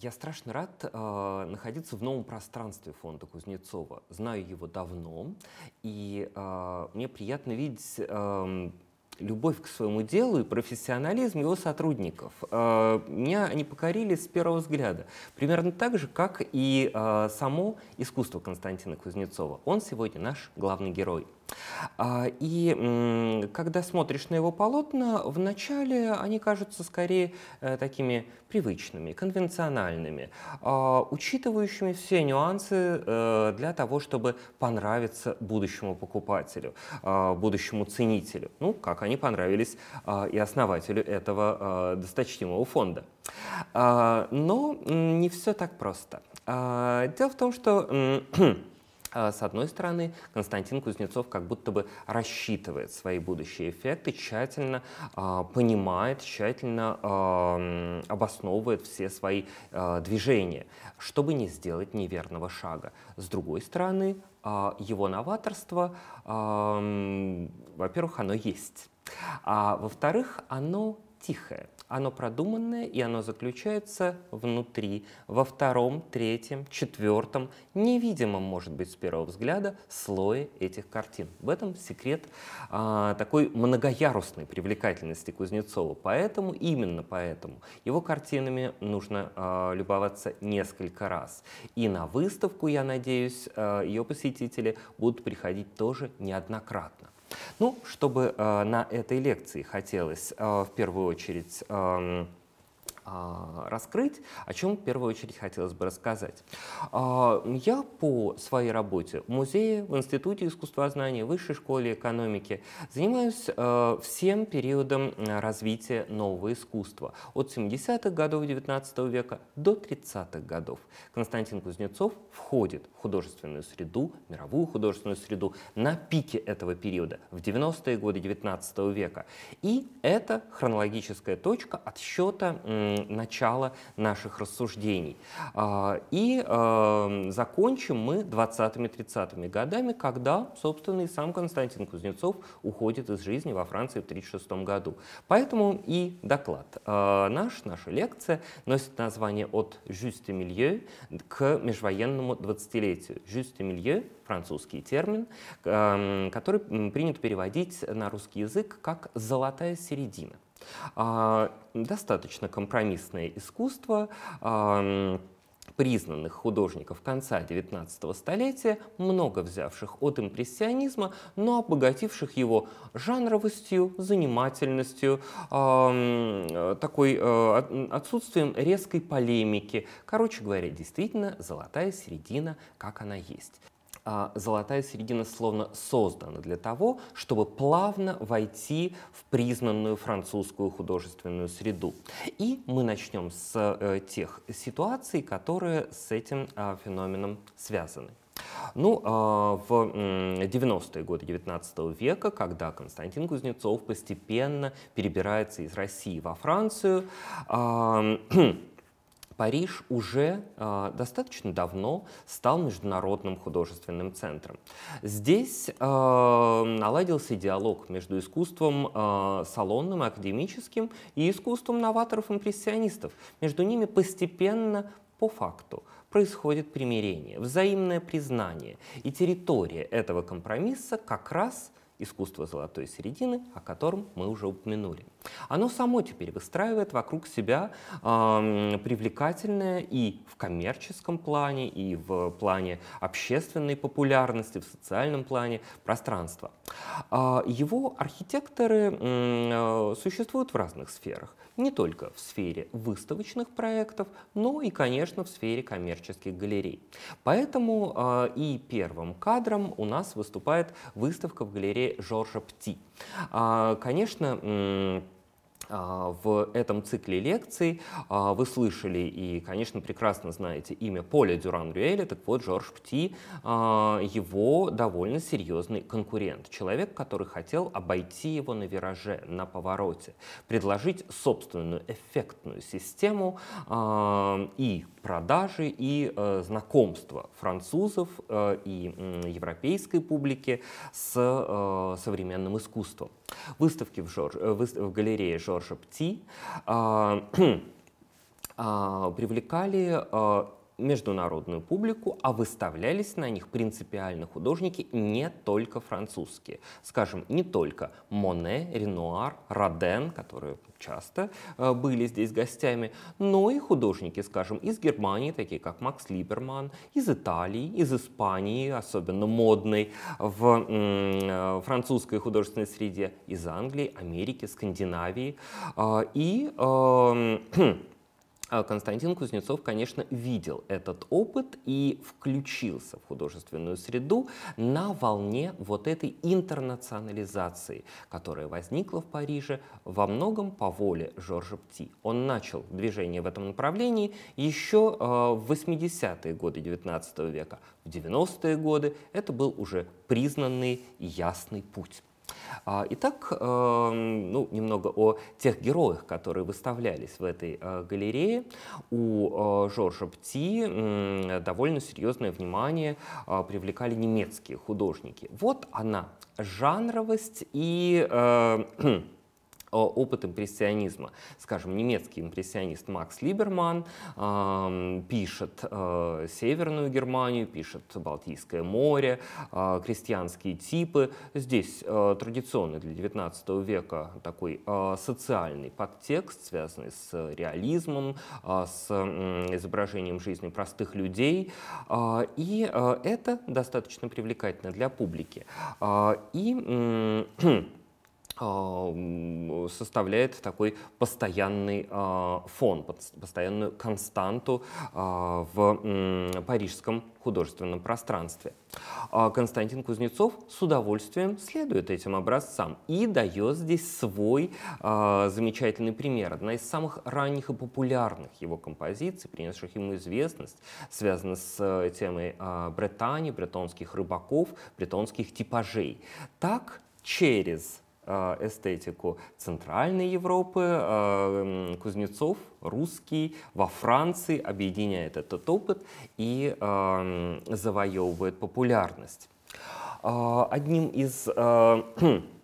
Я страшно рад э, находиться в новом пространстве фонда Кузнецова. Знаю его давно, и э, мне приятно видеть э, любовь к своему делу и профессионализм его сотрудников. Э, меня они покорили с первого взгляда. Примерно так же, как и э, само искусство Константина Кузнецова. Он сегодня наш главный герой. А, и когда смотришь на его полотна, вначале они кажутся скорее э, такими привычными, конвенциональными, а, учитывающими все нюансы э, для того, чтобы понравиться будущему покупателю, а, будущему ценителю, ну, как они понравились и основателю этого досточтимого фонда. Но не все так просто. Дело в том, что А, с одной стороны, Константин Кузнецов как будто бы рассчитывает свои будущие эффекты, тщательно э, понимает, тщательно э, обосновывает все свои э, движения, чтобы не сделать неверного шага. С другой стороны, э, его новаторство, э, во-первых, оно есть, а во-вторых, оно тихое. Оно продуманное, и оно заключается внутри, во втором, третьем, четвертом, невидимом, может быть, с первого взгляда, слое этих картин. В этом секрет а, такой многоярусной привлекательности Кузнецова. Поэтому, именно поэтому, его картинами нужно а, любоваться несколько раз. И на выставку, я надеюсь, а, ее посетители будут приходить тоже неоднократно. Ну, чтобы э, на этой лекции хотелось э, в первую очередь э, а, раскрыть, о чем в первую очередь хотелось бы рассказать. А, я по своей работе в музее, в Институте искусствознания, в Высшей школе экономики занимаюсь э, всем периодом э, развития нового искусства от 70-х годов XIX века до 30-х годов. Константин Кузнецов входит в художественную среду, мировую художественную среду на пике этого периода, в 90-е годы XIX века. И это хронологическая точка отсчета начало наших рассуждений. А, и эм, закончим мы 20-30-ми годами, когда, собственно, и сам Константин Кузнецов уходит из жизни во Франции в 1936 году. Поэтому и доклад а, наш, наша лекция носит название «От juste milieu к межвоенному 20-летию». Juste milieu французский термин, эм, который принято переводить на русский язык как «золотая середина». А, достаточно компромиссное искусство признанных художников конца XIX столетия, много взявших от импрессионизма, но обогативших его жанровостью, занимательностью, такой э, отсутствием резкой полемики. Короче говоря, действительно золотая середина, как она есть. А, золотая середина словно создана для того, чтобы плавно войти в признанную французскую художественную среду. И мы начнем с э, тех ситуаций, которые с этим а, феноменом связаны. Ну, а, в 90-е годы XIX века, когда Константин Кузнецов постепенно перебирается из России во Францию, Париж уже э, достаточно давно стал международным художественным центром. Здесь э, наладился диалог между искусством э, салонным, академическим и искусством новаторов-импрессионистов. Между ними постепенно по факту происходит примирение, взаимное признание. И территория этого компромисса как раз искусство золотой середины, о котором мы уже упомянули. Оно само теперь выстраивает вокруг себя э, привлекательное и в коммерческом плане, и в плане общественной популярности, в социальном плане пространство. Э, а, его архитекторы э, существуют в разных сферах, не только в сфере выставочных проектов, но и, конечно, в сфере коммерческих галерей. Поэтому э, и первым кадром у нас выступает выставка в галерее Жоржа Пти. Э, конечно, э, а, в этом цикле лекций а, вы слышали и, конечно, прекрасно знаете имя Поля Дюран-Рюэля, так вот Жорж Пти, а, его довольно серьезный конкурент, человек, который хотел обойти его на вираже, на повороте, предложить собственную эффектную систему и продажи, и э, знакомства французов э, и европейской публики с э, современным искусством выставки в, Жорж, э, в галерее Жоржа Пти а, а, привлекали а, международную публику, а выставлялись на них принципиально художники не только французские. Скажем, не только Моне, Ренуар, Роден, которые часто э, были здесь гостями, но и художники, скажем, из Германии, такие как Макс Либерман, из Италии, из Испании, особенно модной в э, французской художественной среде, из Англии, Америки, Скандинавии э, и эм, А Константин Кузнецов, конечно, видел этот опыт и включился в художественную среду на волне вот этой интернационализации, которая возникла в Париже во многом по воле Жоржа Пти. Он начал движение в этом направлении еще э, в 80-е годы XIX века. В 90-е годы это был уже признанный ясный путь. А, итак, эм, ну, немного о тех героях, которые выставлялись в этой э, галерее. У э, Жоржа Пти довольно серьезное внимание э, привлекали немецкие художники. Вот она, жанровость и Э, опыт импрессионизма. Скажем, немецкий импрессионист Макс Либерман э, пишет э, Северную Германию, пишет Балтийское море, э, крестьянские типы. Здесь э, традиционный для XIX века такой э, социальный подтекст, связанный с реализмом, э, с э, изображением жизни простых людей. Э, и э, это достаточно привлекательно для публики. Э, и э, А, составляет такой постоянный а, фон, постоянную константу а, в парижском художественном пространстве. Константин Кузнецов с удовольствием следует этим образцам и дает здесь свой замечательный пример. Одна из самых ранних и популярных его композиций, принесших ему известность, связана с э, темой Бретани, бретонских рыбаков, бретонских типажей. Так через Э, эстетику Центральной Европы. Э, Кузнецов, русский, во Франции объединяет этот опыт и эм, завоевывает популярность. Э, одним из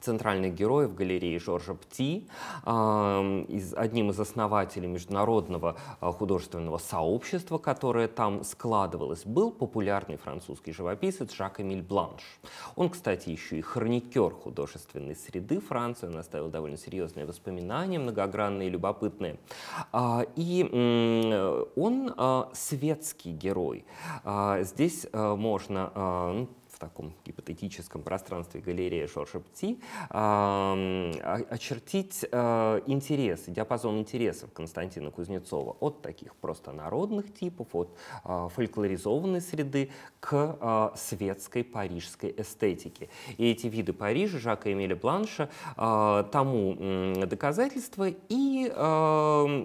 центральный герой в галерее Жоржа Пти, из, одним из основателей международного а, художественного сообщества, которое там складывалось, был популярный французский живописец Жак Эмиль Бланш. Он, кстати, еще и хроникер художественной среды Франции, он оставил довольно серьезные воспоминания, многогранные и любопытные. А, и он а, светский герой. Здесь можно ну, в таком гипотетическом пространстве галереи Жоржа Пти, очертить э, интересы, диапазон интересов Константина Кузнецова от таких просто народных типов, от а, фольклоризованной среды к а, светской парижской эстетике. И эти виды Парижа Жака Эмиля Бланша а, тому доказательство и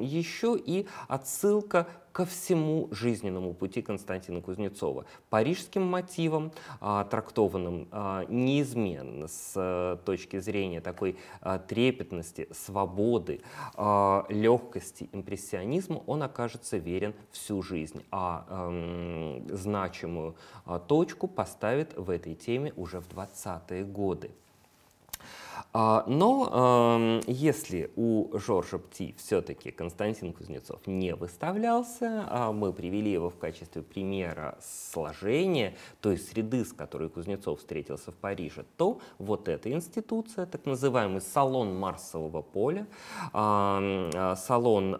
еще и отсылка ко всему жизненному пути Константина Кузнецова, парижским мотивам, а, трактованным а, неизменно с э, точки зрения такой э, трепетности, свободы, а, легкости импрессионизма, он окажется верен всю жизнь, а эм, значимую точку поставит в этой теме уже в 20-е годы. А, но эм, если у Жоржа Пти все-таки Константин Кузнецов не выставлялся, а мы привели его в качестве примера сложения той среды, с которой Кузнецов встретился в Париже, то вот эта институция, так называемый салон Марсового поля, э, салон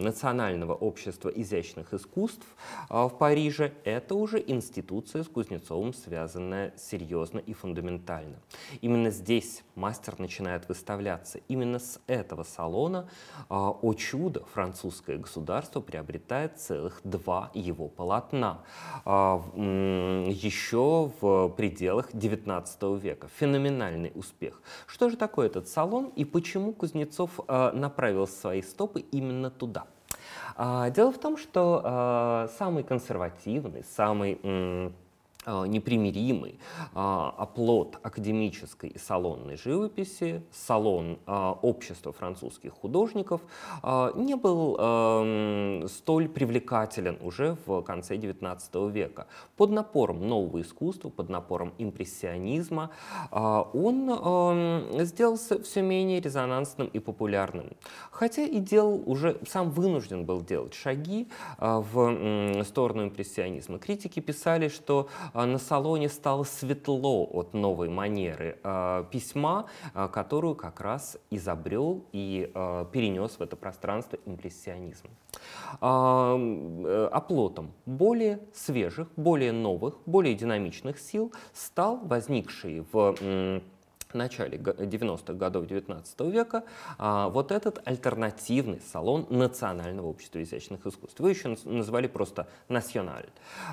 Национального общества изящных искусств а, в Париже, это уже институция с Кузнецовым связанная серьезно и фундаментально. Именно здесь здесь мастер начинает выставляться. Именно с этого салона, а, о чудо, французское государство приобретает целых два его полотна. А, еще в пределах 19 века. Феноменальный успех. Что же такое этот салон и почему Кузнецов а, направил свои стопы именно туда? Дело в том, что самый консервативный, самый а, непримиримый а, оплот академической и салонной живописи, салон а, общества французских художников, не был эм, столь привлекателен уже в конце XIX века. Под напором нового искусства, под напором импрессионизма он эм, сделался все менее резонансным и популярным. Хотя и делал уже, сам вынужден был делать шаги в сторону импрессионизма. Критики писали, что а на салоне стало светло от новой манеры а, письма, а, которую как раз изобрел и перенес в это пространство импрессионизм. Э, оплотом более свежих, более новых, более динамичных сил стал возникший в в начале 90-х годов 19 века а, вот этот альтернативный салон Национального общества изящных искусств. вы еще называли просто «Националь».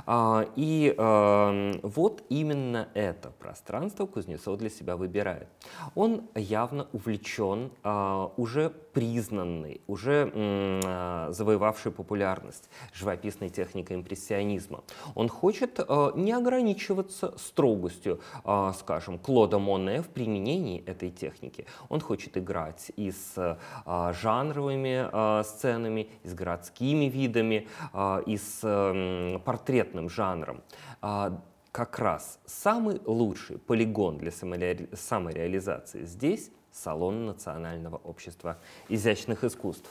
А, и эм, вот именно это пространство Кузнецов для себя выбирает. Он явно увлечен а, уже признанный, уже а, завоевавший популярность живописной техникой импрессионизма. Он хочет э, не ограничиваться строгостью, а, скажем, Клода Моне в применении этой техники. Он хочет играть и с э, жанровыми э, сценами, и с городскими видами, и с портретным жанром а, как раз самый лучший полигон для самореализации здесь салон Национального общества изящных искусств.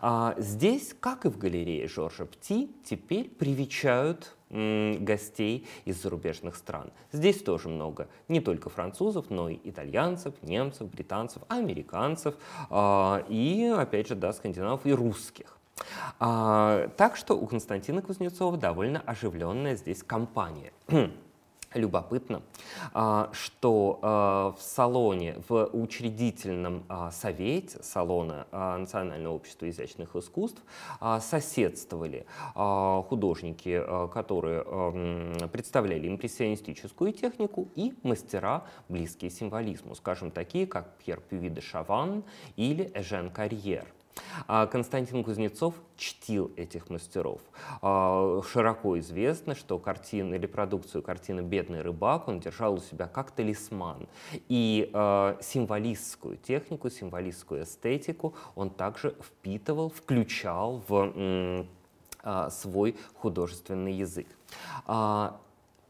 А здесь, как и в галерее Жоржа Пти, теперь привечают гостей из зарубежных стран. Здесь тоже много не только французов, но и итальянцев, немцев, британцев, американцев а, и, опять же, да, скандинавов и русских. А, так что у Константина Кузнецова довольно оживленная здесь компания. Любопытно, а, что а, в салоне, в учредительном а, совете салона Национального общества изящных искусств соседствовали художники, которые представляли импрессионистическую технику и мастера, близкие символизму, скажем, такие как Пьер Пюви де Шаван или Эжен Карьер – а Константин Кузнецов чтил этих мастеров. А, широко известно, что картину или продукцию картины «Бедный рыбак» он держал у себя как талисман. И а, символистскую технику, символистскую эстетику он также впитывал, включал в свой художественный язык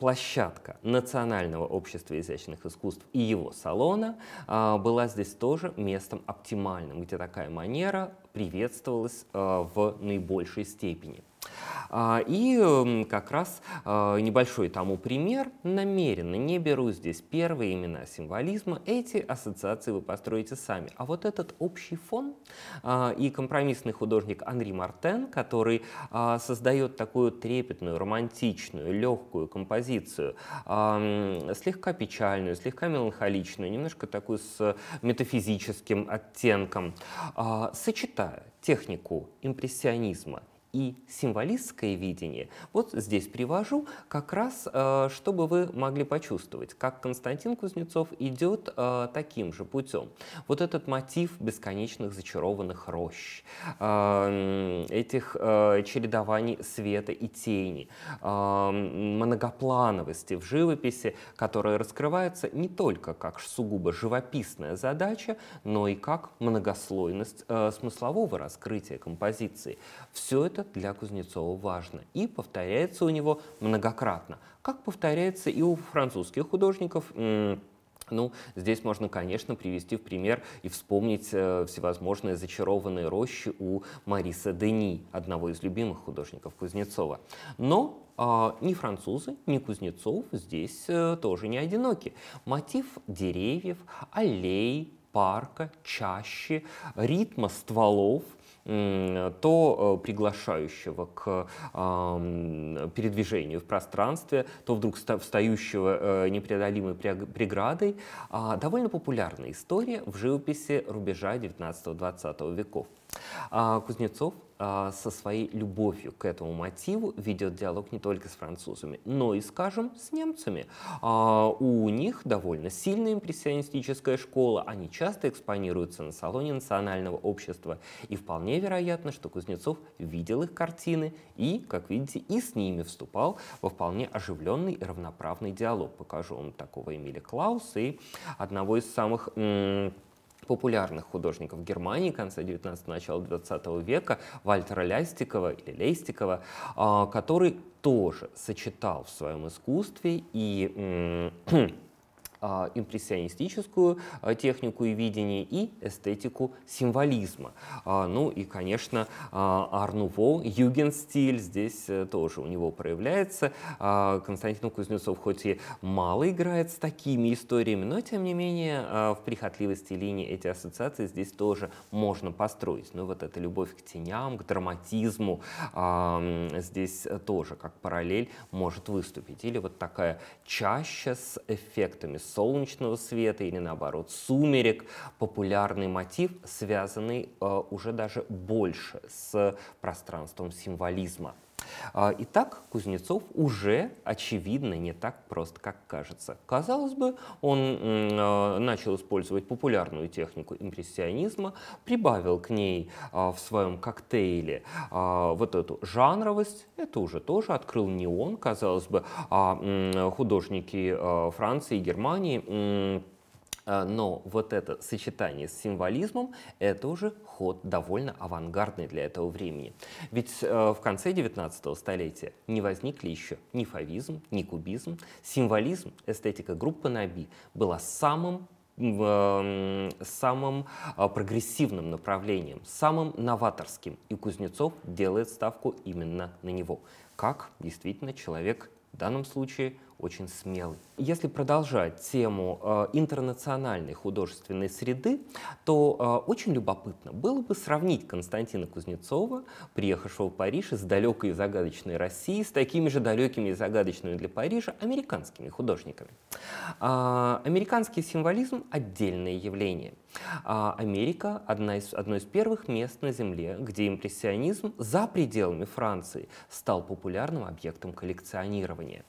площадка Национального общества изящных искусств и его салона а, была здесь тоже местом оптимальным, где такая манера приветствовалась а, в наибольшей степени. А, и как раз а, небольшой тому пример. Намеренно не беру здесь первые имена символизма. Эти ассоциации вы построите сами. А вот этот общий фон а, и компромиссный художник Анри Мартен, который создает такую трепетную, романтичную, легкую композицию, слегка печальную, слегка меланхоличную, немножко такую с метафизическим оттенком, сочетая технику импрессионизма и символистское видение. Вот здесь привожу как раз, э, чтобы вы могли почувствовать, как Константин Кузнецов идет э, таким же путем. Вот этот мотив бесконечных зачарованных рощ, э, этих чередований света и тени, многоплановости в живописи, которая раскрывается не только как сугубо живописная задача, но и как многослойность смыслового раскрытия композиции. Все это это для Кузнецова важно и повторяется у него многократно, как повторяется и у французских художников. Ну, здесь можно, конечно, привести в пример и вспомнить э, всевозможные зачарованные рощи у Мариса Дени, одного из любимых художников Кузнецова. Но э, ни французы, ни Кузнецов здесь э, тоже не одиноки. Мотив деревьев, аллей, парка, чащи, ритма стволов – то э, приглашающего к передвижению в пространстве, то вдруг встающего э, непреодолимой преградой. А, довольно популярная история в живописи рубежа 19-20 веков. А, Кузнецов а, со своей любовью к этому мотиву ведет диалог не только с французами, но и, скажем, с немцами. А, у них довольно сильная импрессионистическая школа, они часто экспонируются на салоне национального общества, и вполне вероятно, что Кузнецов видел их картины и, как видите, и с ними вступал во вполне оживленный и равноправный диалог. Покажу вам такого Эмиля Клауса и одного из самых популярных художников Германии конца 19-го, начала 20 века, Вальтера Лястикова или Лейстикова, а, который тоже сочетал в своем искусстве и А, импрессионистическую а, технику и видение и эстетику символизма. А, ну и, конечно, Арнуво, югенстиль здесь э, тоже у него проявляется. Константин Кузнецов хоть и мало играет с такими историями, но тем не менее в прихотливости линии эти ассоциации здесь тоже можно построить. Ну вот эта любовь к теням, к драматизму здесь тоже как параллель может выступить. Или вот такая чаще с эффектами, с солнечного света или наоборот сумерек, популярный мотив, связанный э, уже даже больше с пространством символизма. А, Итак, Кузнецов уже, очевидно, не так прост, как кажется. Казалось бы, он а, начал использовать популярную технику импрессионизма, прибавил к ней а, в своем коктейле вот эту жанровость, это уже тоже открыл не он, казалось бы, а художники Франции и Германии а, но вот это сочетание с символизмом – это уже ход довольно авангардный для этого времени. Ведь э, в конце 19 столетия не возникли еще ни фавизм, ни кубизм. Символизм, эстетика группы Наби была самым самым а, прогрессивным направлением, самым новаторским, и Кузнецов делает ставку именно на него. Как действительно человек в данном случае очень смелый. Если продолжать тему э, интернациональной художественной среды, то э, очень любопытно было бы сравнить Константина Кузнецова, приехавшего в Париж из далекой и загадочной России, с такими же далекими и загадочными для Парижа американскими художниками. Э, американский символизм – отдельное явление. Э, Америка – одна из, одно из первых мест на Земле, где импрессионизм за пределами Франции стал популярным объектом коллекционирования.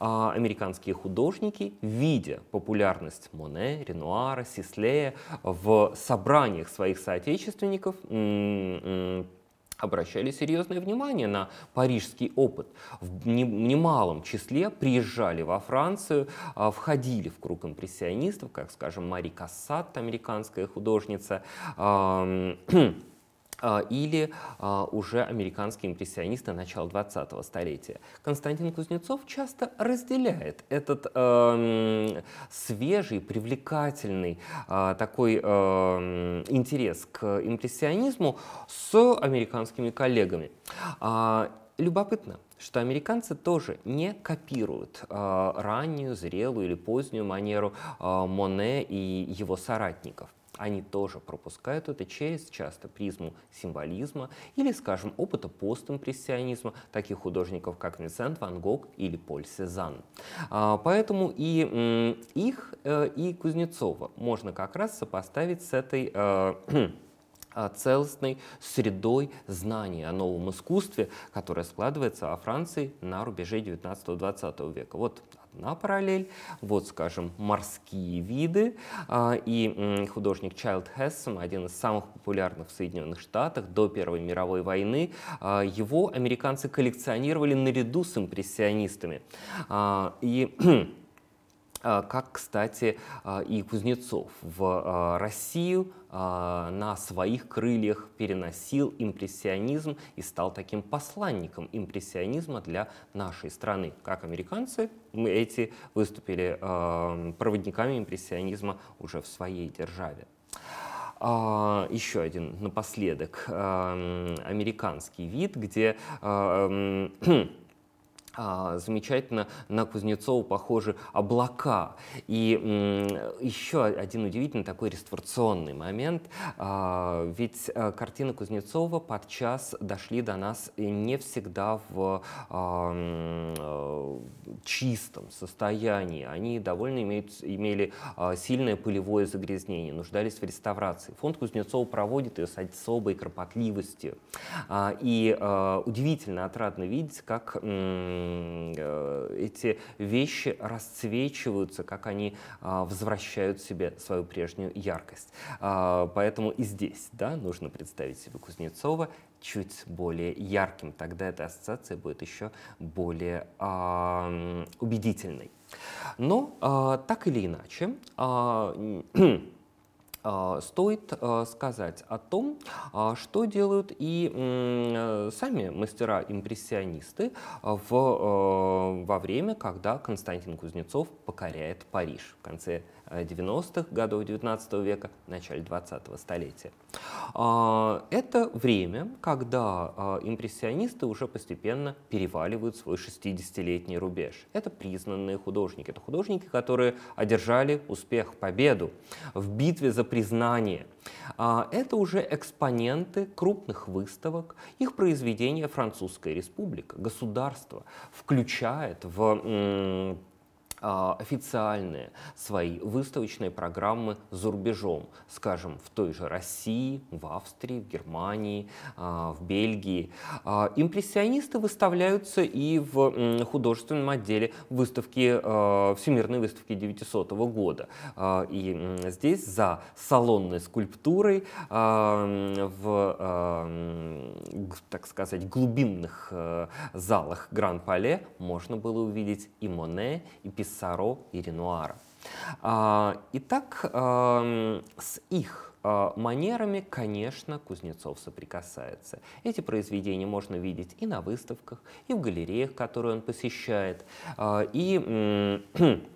Э, а американские художники, видя популярность Моне, Ренуара, Сислея в собраниях своих соотечественников, обращали серьезное внимание на парижский опыт. В немалом числе приезжали во Францию, а, входили в круг импрессионистов, как, скажем, Мари Кассат, американская художница, А, или а, уже американские импрессионисты начала 20 столетия. Константин Кузнецов часто разделяет этот э, свежий, привлекательный э, такой э, интерес к импрессионизму с американскими коллегами. Э, любопытно, что американцы тоже не копируют э, раннюю, зрелую или позднюю манеру э, Моне и его соратников – они тоже пропускают это через часто призму символизма или, скажем, опыта постимпрессионизма таких художников, как Винсент Ван Гог или Поль Сезанн. А, поэтому и их, э, и Кузнецова можно как раз сопоставить с этой э, а, целостной средой знаний о новом искусстве, которое складывается о Франции на рубеже 19-20 века. Вот на параллель. Вот, скажем, морские виды. А, и художник Чайлд Хессом, один из самых популярных в Соединенных Штатах до Первой мировой войны, а, его американцы коллекционировали наряду с импрессионистами. А, и А, как, кстати, а, и Кузнецов в а, Россию на своих крыльях переносил импрессионизм и стал таким посланником импрессионизма для нашей страны. Как американцы, мы эти выступили проводниками импрессионизма уже в своей державе. Еще один напоследок американский вид, где А, замечательно на Кузнецова похожи облака. И еще один удивительный такой реставрационный момент. А, ведь э, картины Кузнецова подчас дошли до нас не всегда в а, э, чистом состоянии. Они довольно имеют, имели сильное пылевое загрязнение, нуждались в реставрации. Фонд Кузнецова проводит ее с особой кропотливостью. и э, удивительно отрадно видеть, как Э, эти вещи расцвечиваются, как они а, возвращают себе свою прежнюю яркость. А, поэтому и здесь да, нужно представить себе Кузнецова чуть более ярким, тогда эта ассоциация будет еще более э, убедительной. Но э, так или иначе, э, Э, стоит э, сказать о том, э, что делают и сами мастера-импрессионисты в, во время, когда Константин Кузнецов покоряет Париж в конце 90-х годов 19 века, начале 20-го столетия. А, это время, когда а, импрессионисты уже постепенно переваливают свой 60-летний рубеж. Это признанные художники, это художники, которые одержали успех, победу в битве за признание. А, это уже экспоненты крупных выставок, их произведения Французская республика, государство включает в а, официальные свои выставочные программы за рубежом, скажем, в той же России, в Австрии, в Германии, а, в Бельгии. А, импрессионисты выставляются и в художественном отделе выставки, Всемирной выставки 900 года. И здесь за салонной скульптурой в, так сказать, глубинных э, залах Гран-Пале можно было увидеть и Моне, и Писатель, Саро и Ренуара. А, итак, эм, с их э, манерами, конечно, Кузнецов соприкасается. Эти произведения можно видеть и на выставках, и в галереях, которые он посещает, а, и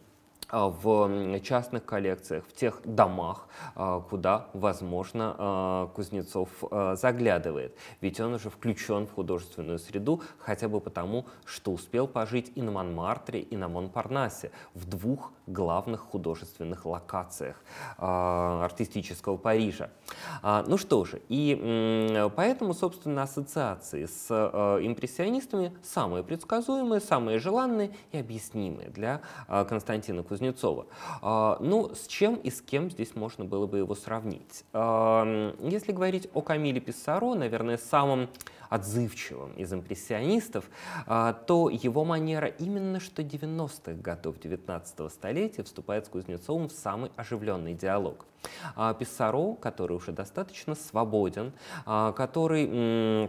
Э, в частных коллекциях, в тех домах, э, куда, возможно, э, Кузнецов заглядывает. Ведь он уже включен в художественную среду, хотя бы потому, что успел пожить и на Монмартре, и на Монпарнасе, в двух главных художественных локациях артистического Парижа. Ну что же, и поэтому, собственно, ассоциации с импрессионистами самые предсказуемые, самые желанные и объяснимые для Константина Кузнецова Кузнецова. А, ну, с чем и с кем здесь можно было бы его сравнить? А, если говорить о Камиле Писсаро, наверное, самым отзывчивым из импрессионистов, а, то его манера именно что 90-х годов 19-го столетия вступает с Кузнецовым в самый оживленный диалог. Писсаро, который уже достаточно свободен, который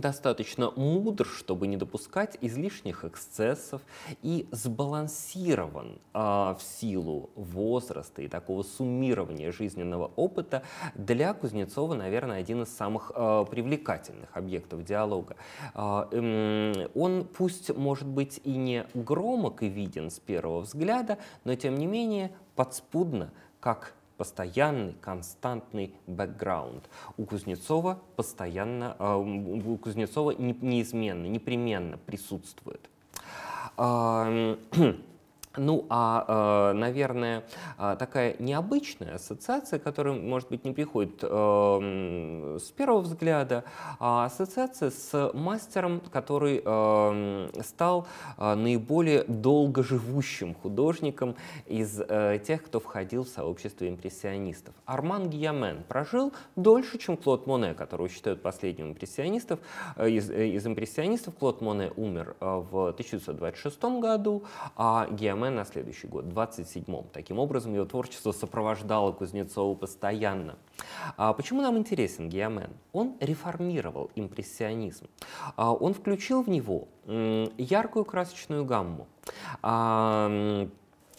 достаточно мудр, чтобы не допускать излишних эксцессов и сбалансирован а, в силу возраста и такого суммирования жизненного опыта, для Кузнецова, наверное, один из самых а, привлекательных объектов диалога. А, эм, он пусть, может быть, и не громок и виден с первого взгляда, но тем не менее подспудно, как постоянный, константный бэкграунд. У Кузнецова постоянно, э, у Кузнецова неизменно, непременно присутствует. Ну, а, э, наверное, а, такая необычная ассоциация, которая, может быть, не приходит эм, с первого взгляда, а ассоциация с мастером, который эм, стал э, наиболее долгоживущим художником из э, тех, кто входил в сообщество импрессионистов. Арман Гиамен прожил дольше, чем Клод Моне, которого считают последним импрессионистов. Из, из импрессионистов Клод Моне умер в 1926 году, а Гиамен аниме на следующий год, 27-м. Таким образом, ее творчество сопровождало Кузнецову постоянно. А почему нам интересен Геомен? Он реформировал импрессионизм. А он включил в него яркую красочную гамму, а,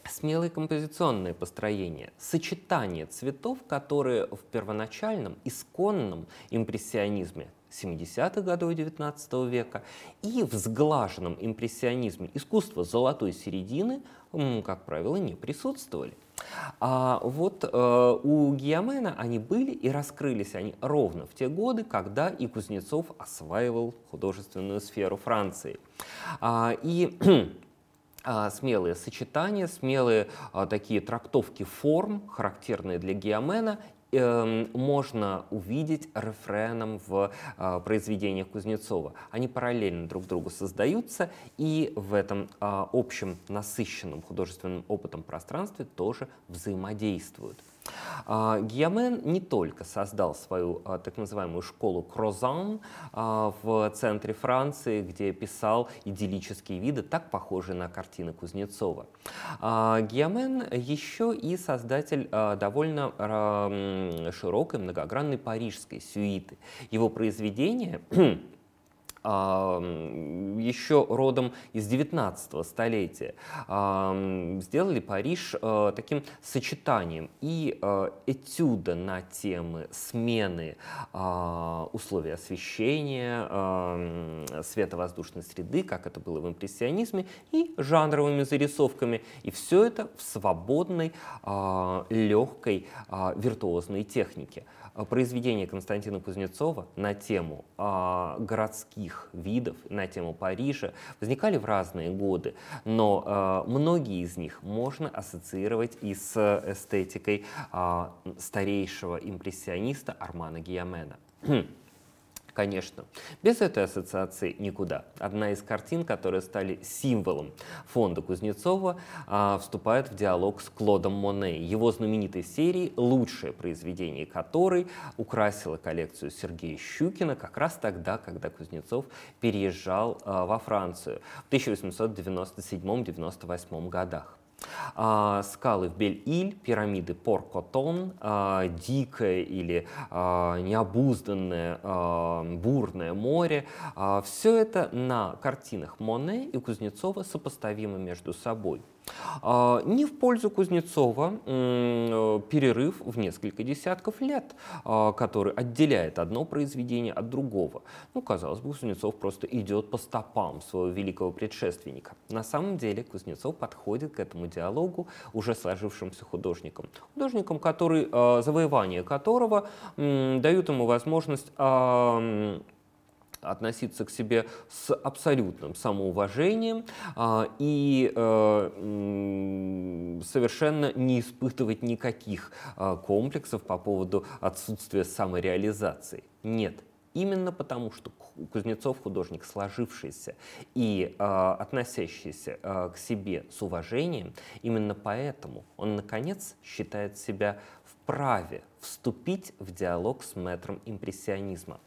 смелое композиционное построение, сочетание цветов, которые в первоначальном, исконном импрессионизме 70-х годов XIX века и в сглаженном импрессионизме искусство золотой середины – как правило, не присутствовали. А вот э, у Гиамена они были и раскрылись они ровно в те годы, когда и Кузнецов осваивал художественную сферу Франции. А, и а, смелые сочетания, смелые а, такие трактовки форм, характерные для Геомена, Эм, можно увидеть рефреном в а, произведениях Кузнецова. Они параллельно друг другу создаются, и в этом а, общем насыщенном художественным опытом пространстве тоже взаимодействуют. А, Гиамен не только создал свою а, так называемую школу Крозан а, в центре Франции, где писал идиллические виды, так похожие на картины Кузнецова. Гиамен еще и создатель довольно широкой многогранной парижской сюиты. Его произведения еще родом из 19 столетия, сделали Париж э, таким сочетанием и э, этюда на темы смены а, условий освещения, световоздушной среды, как это было в импрессионизме, и жанровыми зарисовками. И все это в свободной, а, легкой, а, виртуозной технике. А, произведение Константина Кузнецова на тему а, городских видов, на тему Парижа возникали в разные годы, но а, многие из них можно ассоциировать и с эстетикой а, старейшего импрессиониста Армана Гиамена. Хм. Конечно, без этой ассоциации никуда. Одна из картин, которые стали символом фонда Кузнецова, а, вступает в диалог с Клодом Моне, его знаменитой серии, лучшее произведение которой украсило коллекцию Сергея Щукина как раз тогда, когда Кузнецов переезжал а, во Францию в 1897-98 годах. А, скалы в Бель-Иль, пирамиды Пор-Котон, а, дикое или а, необузданное бурное море. все это на картинах Моне и Кузнецова сопоставимо между собой. А, не в пользу Кузнецова э, перерыв в несколько десятков лет, а, который отделяет одно произведение от другого. Ну, казалось бы, Кузнецов просто идет по стопам своего великого предшественника. На самом деле Кузнецов подходит к этому диалогу уже сложившимся художником. Художником, который, э, завоевание которого дают ему возможность относиться к себе с абсолютным самоуважением а, и э, совершенно не испытывать никаких а, комплексов по поводу отсутствия самореализации. Нет, Именно потому, что Кузнецов художник сложившийся и э, относящийся э, к себе с уважением, именно поэтому он, наконец, считает себя вправе вступить в диалог с мэтром импрессионизма.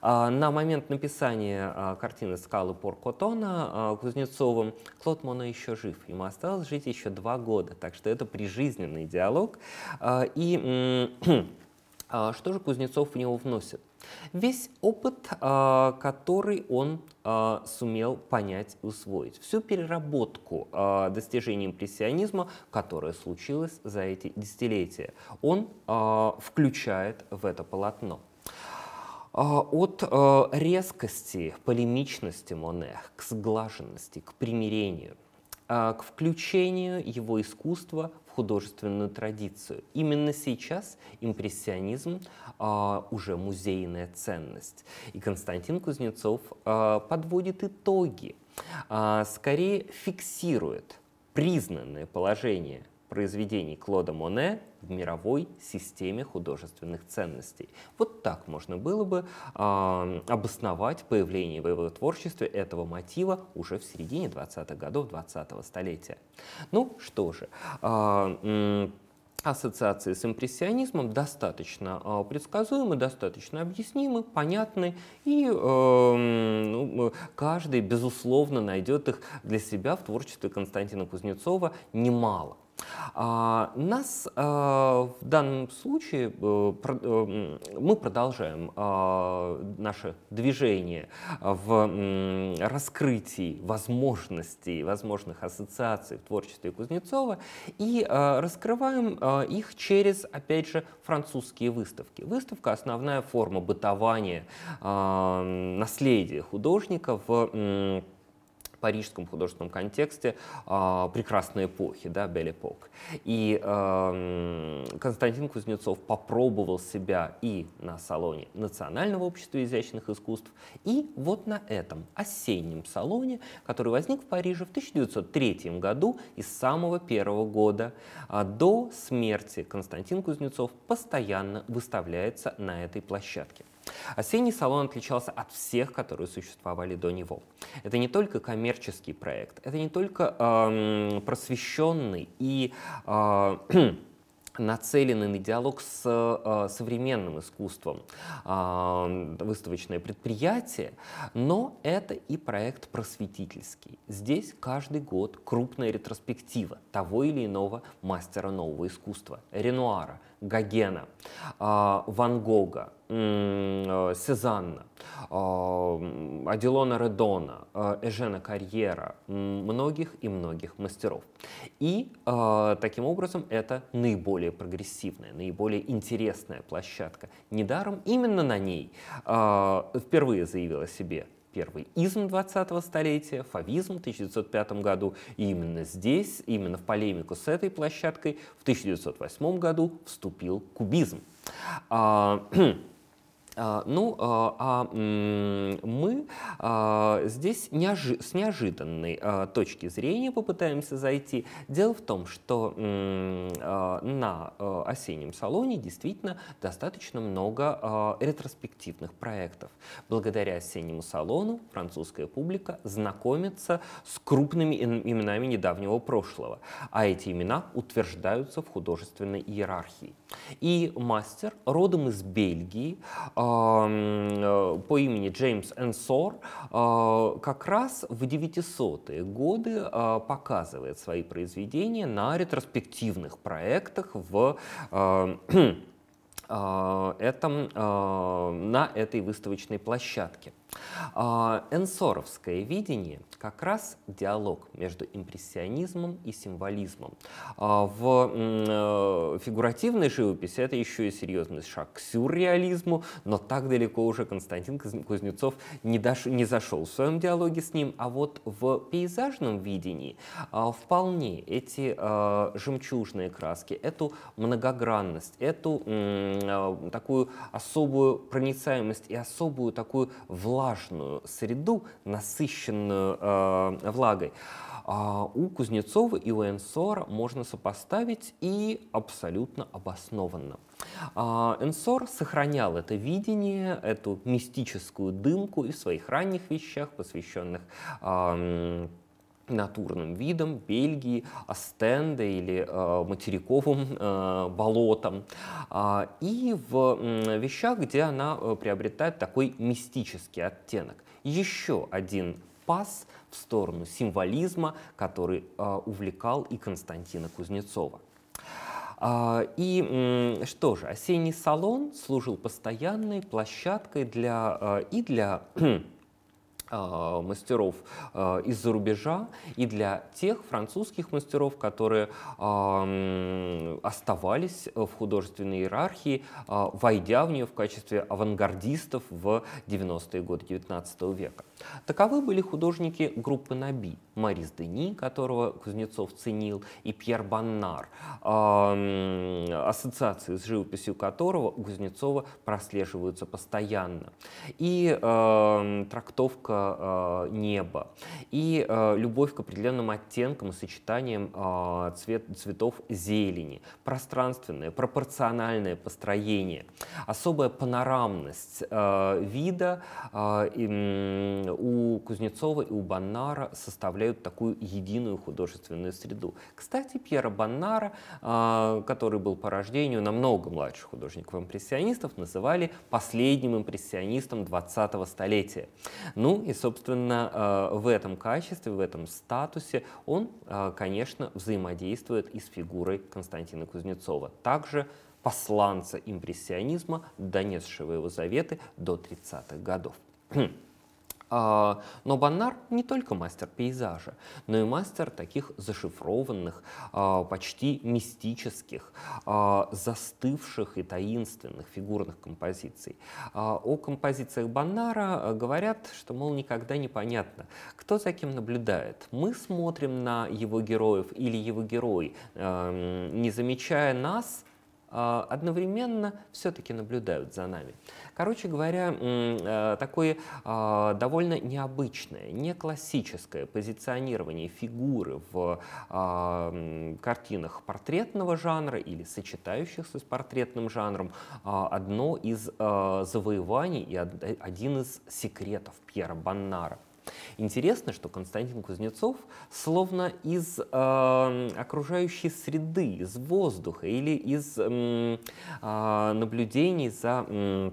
А, на момент написания картины «Скалы Поркотона» Кузнецовым Клод Моно еще жив. Ему осталось жить еще два года, так что это прижизненный диалог. И что же Кузнецов в него вносит? Весь опыт, э, который он э, сумел понять и усвоить. Всю переработку э, достижений импрессионизма, которая случилась за эти десятилетия, он включает в это полотно. От резкости, полемичности Моне к сглаженности, к примирению, к включению его искусства в художественную традицию. Именно сейчас импрессионизм а, уже музейная ценность. И Константин Кузнецов а, подводит итоги, а, скорее фиксирует признанное положение произведений Клода Моне в мировой системе художественных ценностей. Вот так можно было бы э, обосновать появление в его творчестве этого мотива уже в середине 20-х годов 20-го столетия. Ну что же, э, ассоциации с импрессионизмом достаточно а, предсказуемы, достаточно объяснимы, понятны, и эм, ну, каждый, безусловно, найдет их для себя в творчестве Константина Кузнецова немало. А, нас а, в данном случае э, э, мы продолжаем а, наше движение в раскрытии возможностей, возможных ассоциаций в творчестве Кузнецова и раскрываем их через, опять же, французские выставки. Выставка – основная форма бытования наследия художника в парижском художественном контексте э, прекрасной эпохи, да, Belle Белепок. И э, Константин Кузнецов попробовал себя и на салоне Национального общества изящных искусств, и вот на этом осеннем салоне, который возник в Париже в 1903 году и с самого первого года э, до смерти Константин Кузнецов постоянно выставляется на этой площадке. Осенний салон отличался от всех, которые существовали до него. Это не только коммерческий проект, это не только эм, просвещенный и э, а, нацелены на диалог с э, современным искусством э, выставочное предприятие, но это и проект просветительский. Здесь каждый год крупная ретроспектива того или иного мастера нового искусства, Ренуара, Гогена, а, Ван Гога, э, Сезанна, а, Аделона Редона, а, Эжена Карьера, многих и многих мастеров. И таким образом это наиболее прогрессивная, наиболее интересная площадка. Недаром именно на ней впервые заявила себе первый изм 20-го столетия, фавизм в 1905 году. И именно здесь, именно в полемику с этой площадкой в 1908 году вступил кубизм. А, А, ну, а, а мы а, здесь неожи с неожиданной точки зрения попытаемся зайти. Дело в том, что на осеннем салоне действительно достаточно много ретроспективных проектов. Благодаря осеннему салону французская публика знакомится с крупными именами недавнего прошлого, а эти имена утверждаются в художественной иерархии. И мастер родом из Бельгии, э, Э, по имени Джеймс Энсор э, как раз в 900-е годы э, показывает свои произведения на ретроспективных проектах в этом, на этой выставочной площадке. А, энсоровское видение как раз диалог между импрессионизмом и символизмом. А, в э, фигуративной живописи это еще и серьезный шаг к сюрреализму, но так далеко уже Константин Кузнецов не, дош... не зашел в своем диалоге с ним, а вот в пейзажном видении а, вполне эти жемчужные краски, эту многогранность, эту э, такую особую проницаемость и особую такую власть влажную среду, насыщенную э, влагой, э, у Кузнецова и у Энсора можно сопоставить и абсолютно обоснованно. А, Энсор сохранял это видение, эту мистическую дымку и в своих ранних вещах, посвященных э, натурным видом Бельгии, Астенда или э, материковым э, болотом, э, и в э, вещах, где она э, приобретает такой мистический оттенок. Еще один пас в сторону символизма, который э, увлекал и Константина Кузнецова. А, и что же, осенний салон служил постоянной площадкой для, э, и для Э, мастеров э, из-за рубежа и для тех французских мастеров, которые эм, оставались в художественной иерархии, э, войдя в нее в качестве авангардистов в 90-е годы XIX века. Таковы были художники группы Наби, Марис Дени, которого Кузнецов ценил, и Пьер Баннар, эм, ассоциации с живописью которого Кузнецова прослеживаются постоянно. И эм, трактовка а, неба и а, любовь к определенным оттенкам и сочетаниям а, цвет, цветов зелени, пространственное, пропорциональное построение, особая панорамность вида у Кузнецова и у Баннара составляют такую единую художественную среду. Кстати, Пьера Баннара, который был по рождению намного младше художников-импрессионистов, называли последним импрессионистом 20-го столетия. Ну и, собственно, э, в этом качестве, в этом статусе он, э, конечно, взаимодействует и с фигурой Константина Кузнецова. Также посланца импрессионизма, донесшего его заветы до 30-х годов. Хм. А, но Баннар не только мастер пейзажа, но и мастер таких зашифрованных, а, почти мистических, а, застывших и таинственных фигурных композиций. О композициях Баннара говорят, что, мол, никогда не понятно, кто за кем наблюдает. Мы смотрим на его героев или его герой, эм, не замечая нас, одновременно все-таки наблюдают за нами. Короче говоря, э, такое а, довольно необычное, не классическое позиционирование фигуры в а, картинах портретного жанра или сочетающихся с портретным жанром а, одно из завоеваний и э, один из секретов Пьера Баннара. Интересно, что Константин Кузнецов словно из э, окружающей среды, из воздуха или из э, наблюдений за... Э,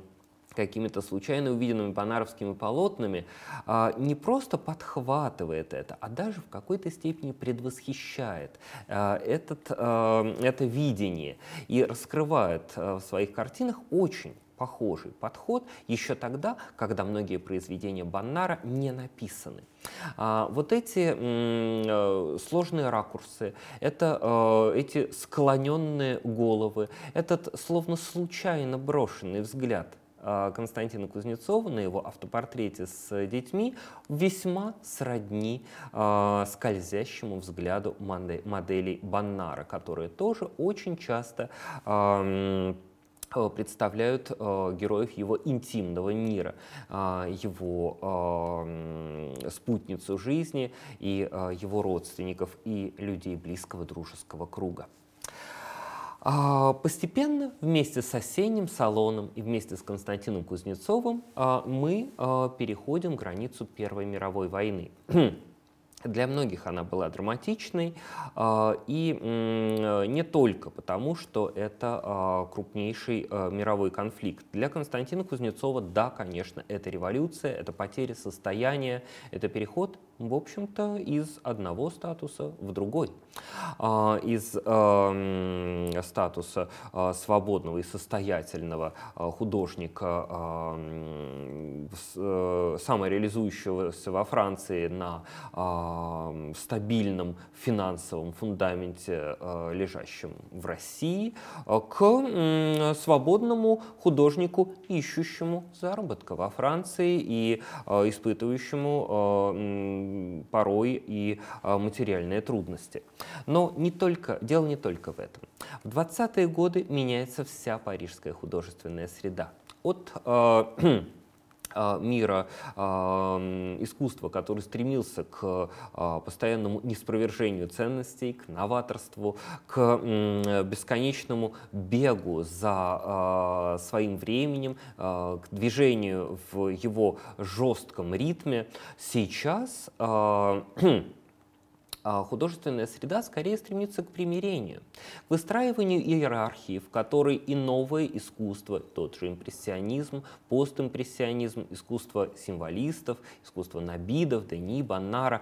какими-то случайно увиденными панаровскими полотнами, а, не просто подхватывает это, а даже в какой-то степени предвосхищает а, этот, а, это видение и раскрывает в своих картинах очень похожий подход еще тогда, когда многие произведения Баннара не написаны. А, вот эти м, сложные ракурсы, это э, эти склоненные головы, этот словно случайно брошенный взгляд – Э, Константина Кузнецова на его автопортрете с детьми весьма сродни э, скользящему взгляду моделей Баннара, которые тоже очень часто эм, э, представляют э, героев его интимного мира, э, его э, спутницу жизни и э, его родственников и людей близкого дружеского круга. А, постепенно вместе с осенним салоном и вместе с Константином Кузнецовым а, мы а, переходим границу Первой мировой войны. Для многих она была драматичной, э, и не только потому, что это э, крупнейший э, мировой конфликт. Для Константина Кузнецова, да, конечно, это революция, это потеря состояния, это переход, в общем-то, из одного статуса в другой. Из статуса свободного и состоятельного художника, самореализующегося во Франции на э, стабильном финансовом фундаменте, э, лежащем в России, э, к свободному художнику, ищущему заработка во Франции и э, испытывающему э, порой и материальные трудности. Но не только, дело не только в этом. В 20-е годы меняется вся парижская художественная среда. От э, А, мира а, искусства, который стремился к а, постоянному неспровержению ценностей, к новаторству, к бесконечному бегу за своим временем, к движению в его жестком ритме, сейчас А, художественная среда скорее стремится к примирению, к выстраиванию иерархии, в которой и новое искусство, тот же импрессионизм, постимпрессионизм, искусство символистов, искусство набидов, Дени, Баннара,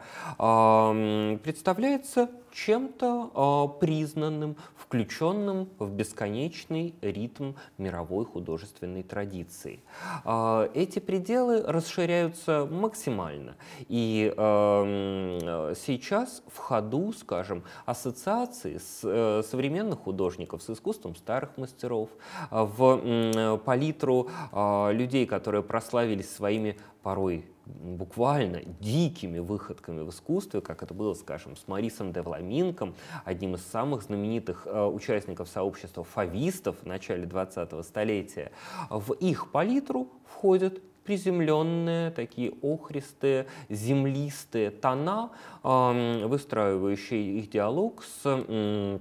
представляется чем-то э, признанным, включенным в бесконечный ритм мировой художественной традиции. Э, эти пределы расширяются максимально. И э, сейчас в ходу, скажем, ассоциации с, э, современных художников с искусством старых мастеров, а, в э, палитру э, людей, которые прославились своими порой буквально дикими выходками в искусстве, как это было, скажем, с Марисом Вламинком, одним из самых знаменитых э, участников сообщества фавистов в начале 20-го столетия. В их палитру входят приземленные, такие охристые, землистые тона, э, выстраивающие их диалог с э,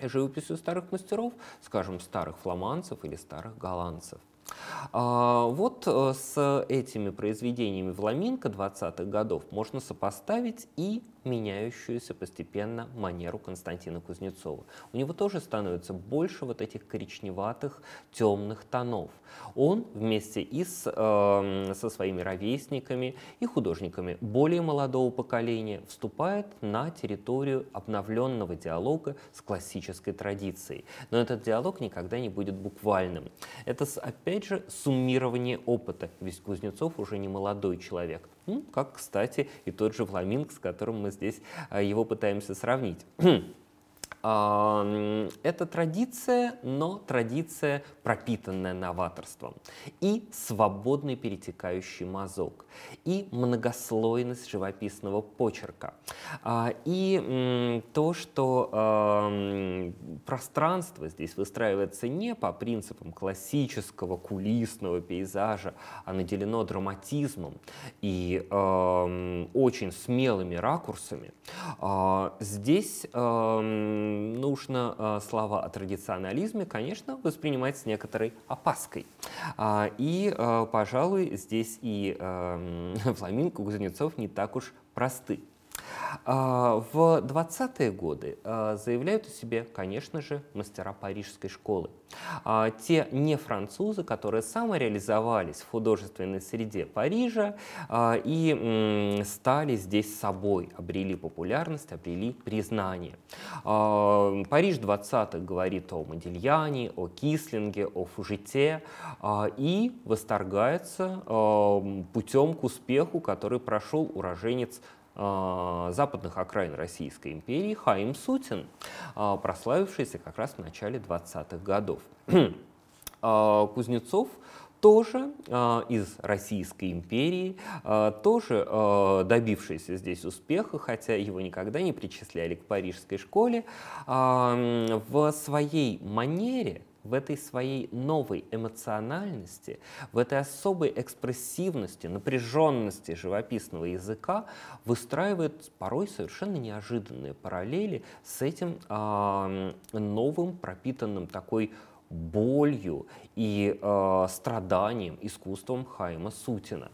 живописью старых мастеров, скажем, старых фламандцев или старых голландцев. А, вот э, с этими произведениями Вламинка 20-х годов можно сопоставить и меняющуюся постепенно манеру Константина Кузнецова. У него тоже становится больше вот этих коричневатых темных тонов. Он вместе и с, э, со своими ровесниками и художниками более молодого поколения вступает на территорию обновленного диалога с классической традицией. Но этот диалог никогда не будет буквальным. Это, опять же, суммирование опыта, ведь Кузнецов уже не молодой человек. Ну Как, кстати, и тот же Фламинг, с которым мы здесь а, его пытаемся сравнить. Это традиция, но традиция, пропитанная новаторством. И свободный перетекающий мазок, и многослойность живописного почерка, а, и то, что пространство здесь выстраивается не по принципам классического кулисного пейзажа, а наделено драматизмом и очень смелыми ракурсами. А, здесь нужно а, слова о традиционализме, конечно, воспринимать с некоторой опаской. А, и, а, пожалуй, здесь и эм, Фламинко Кузнецов не так уж просты. А, в 20-е годы а, заявляют о себе, конечно же, мастера парижской школы. А, те не французы, которые самореализовались в художественной среде Парижа и стали здесь собой, обрели популярность, обрели признание. Париж 20-х говорит о Модильяне, о Кислинге, о Фужите и восторгается путем к успеху, который прошел уроженец Э, западных окраин Российской империи Хаим Сутин, э, прославившийся как раз в начале 20-х годов. Э, Кузнецов тоже э, из Российской империи, э, тоже э, добившийся здесь успеха, хотя его никогда не причисляли к парижской школе, в своей манере – в этой своей новой эмоциональности, в этой особой экспрессивности, напряженности живописного языка выстраивает порой совершенно неожиданные параллели с этим э, новым, пропитанным такой болью и э, страданием искусством Хайма Сутина.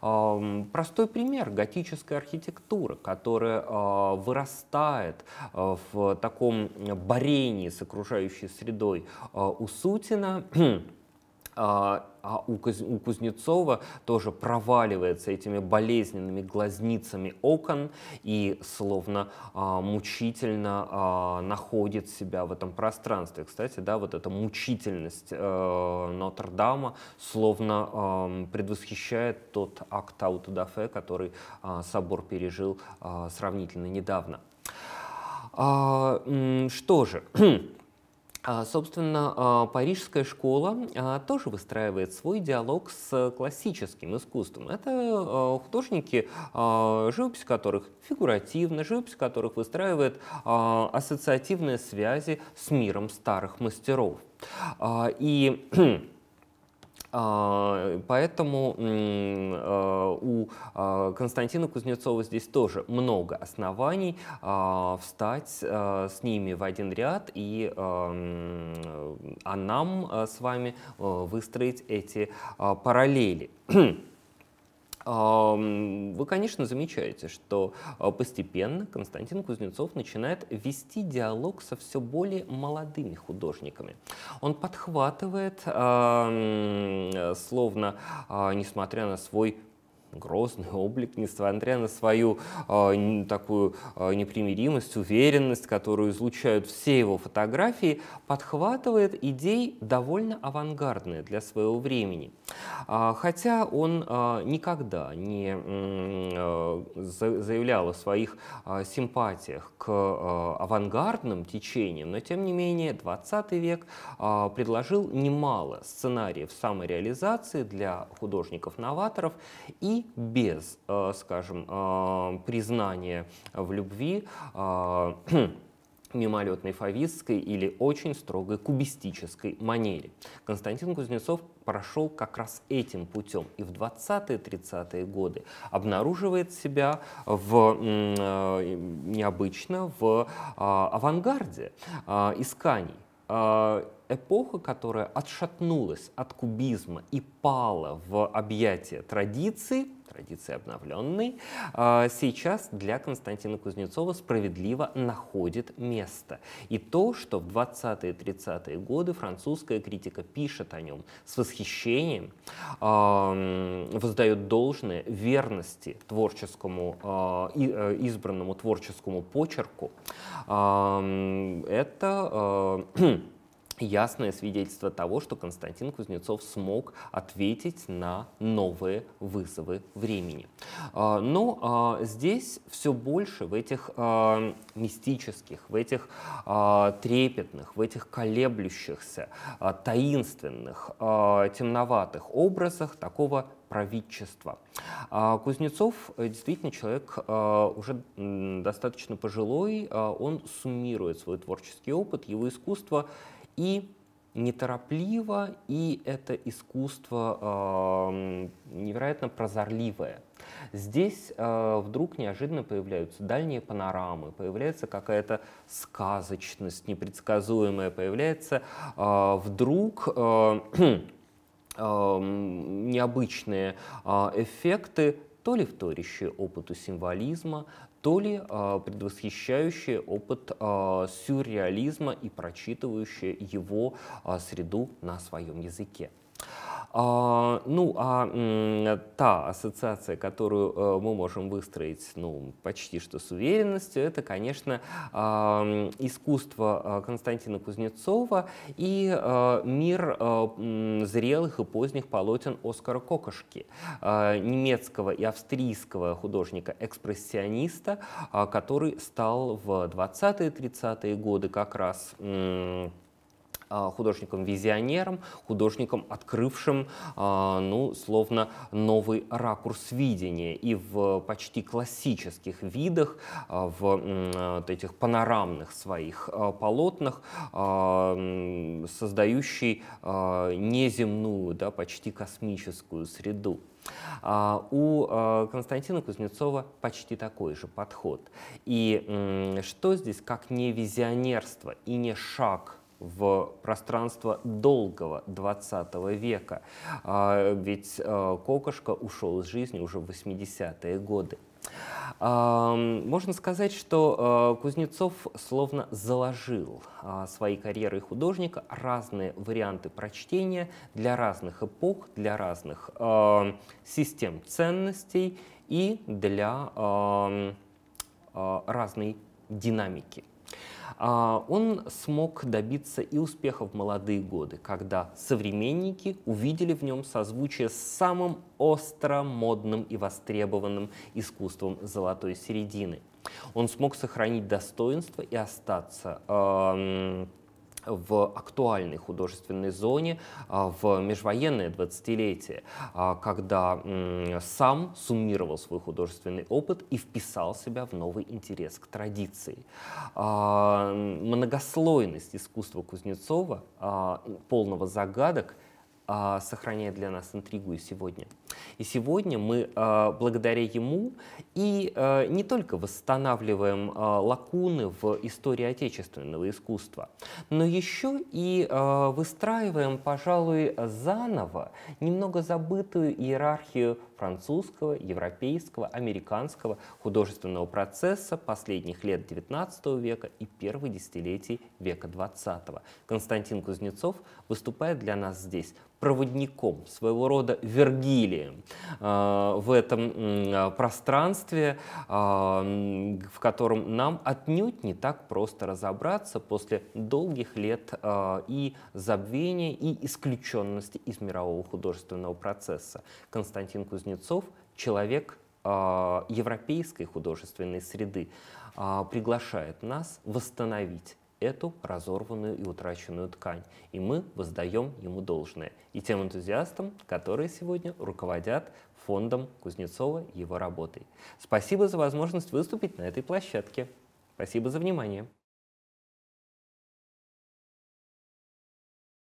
Простой пример – готическая архитектура, которая а, вырастает а, в таком борении с окружающей средой а, у Сутина – а, а у, Кузнецова тоже проваливается этими болезненными глазницами окон и словно а, мучительно а, находит себя в этом пространстве. Кстати, да, вот эта мучительность э, Нотр-Дама словно предвосхищает тот акт аутодафе, который собор пережил сравнительно недавно. что же? А, собственно, а, парижская школа а, тоже выстраивает свой диалог с классическим искусством. Это художники, живопись которых фигуративна, живопись которых выстраивает ассоциативные связи с миром старых мастеров. И А, поэтому а, у а, Константина Кузнецова здесь тоже много оснований встать с ними в один ряд и а нам с вами выстроить эти параллели. вы, конечно, замечаете, что а, постепенно Константин Кузнецов начинает вести диалог со все более молодыми художниками. Он подхватывает, э, словно, а, несмотря на свой грозный облик, несмотря на свою э, такую э, непримиримость, уверенность, которую излучают все его фотографии, подхватывает идей довольно авангардные для своего времени. Э, хотя он э, никогда не э, заявлял о своих э, симпатиях к э, авангардным течениям, но тем не менее 20 век э, предложил немало сценариев самореализации для художников-новаторов и без, э, скажем, э, признания в любви э, мимолетной фавистской или очень строгой кубистической манере. Константин Кузнецов прошел как раз этим путем и в 20-30-е годы обнаруживает себя в, необычно в авангарде исканий. Э, эпоха, которая отшатнулась от кубизма и пала в объятия традиции, традиции обновленной, э, сейчас для Константина Кузнецова справедливо находит место. И то, что в 20-е 30-е годы французская критика пишет о нем с восхищением, воздает должное верности творческому, а, и э, избранному творческому почерку. Это а, ясное свидетельство того, что Константин Кузнецов смог ответить на новые вызовы времени. А, но а, здесь все больше в этих а, мистических, в этих трепетных, в этих колеблющихся, таинственных, темноватых образах такого правительства. Кузнецов э, действительно человек уже достаточно пожилой, он суммирует свой творческий опыт, его искусство — и неторопливо, и это искусство э, невероятно прозорливое. Здесь э, вдруг неожиданно появляются дальние панорамы, появляется какая-то сказочность непредсказуемая, появляется э, вдруг э, э, необычные э, эффекты, то ли вторящие опыту символизма, то ли э, предвосхищающее опыт э, сюрреализма и прочитывающее его э, среду на своем языке. А, ну, а та ассоциация, которую э, мы можем выстроить, ну, почти что с уверенностью, это, конечно, а, искусство э, Константина Кузнецова и э, мир зрелых и поздних полотен Оскара Кокошки, немецкого и австрийского художника-экспрессиониста, который стал в 20-е-30-е годы как раз а, художником-визионером, художником, открывшим, а, ну, словно новый ракурс видения. И в почти классических видах, а, в этих панорамных своих полотнах, создающий неземную, да, почти космическую среду. У Константина Кузнецова почти такой же подход. И что здесь, как не визионерство и не шаг в пространство долгого 20 века. А, ведь э, Кокошка ушел из жизни уже в 80-е годы. А, можно сказать, что э, Кузнецов словно заложил а, своей карьерой художника разные варианты прочтения для разных эпох, для разных э, систем ценностей и для разной динамики. А, он смог добиться и успеха в молодые годы, когда современники увидели в нем созвучие с самым остро модным и востребованным искусством золотой середины. Он смог сохранить достоинство и остаться э в актуальной художественной зоне а, в межвоенное 20-летие, а, когда сам суммировал свой художественный опыт и вписал себя в новый интерес к традиции. А, многослойность искусства Кузнецова, полного загадок – а, сохраняет для нас интригу и сегодня. И сегодня мы а, благодаря ему и а, не только восстанавливаем лакуны в истории отечественного искусства, но еще и выстраиваем, пожалуй, заново немного забытую иерархию французского, европейского, американского художественного процесса последних лет XIX века и первых десятилетий века XX. Константин Кузнецов выступает для нас здесь проводником, своего рода Вергилием э, в этом э, пространстве, э, в котором нам отнюдь не так просто разобраться после долгих лет и забвения, и исключенности из мирового художественного процесса. Константин Кузнецов Кузнецов человек э, европейской художественной среды, э, приглашает нас восстановить эту разорванную и утраченную ткань, и мы воздаем ему должное, и тем энтузиастам, которые сегодня руководят фондом Кузнецова его работой. Спасибо за возможность выступить на этой площадке. Спасибо за внимание.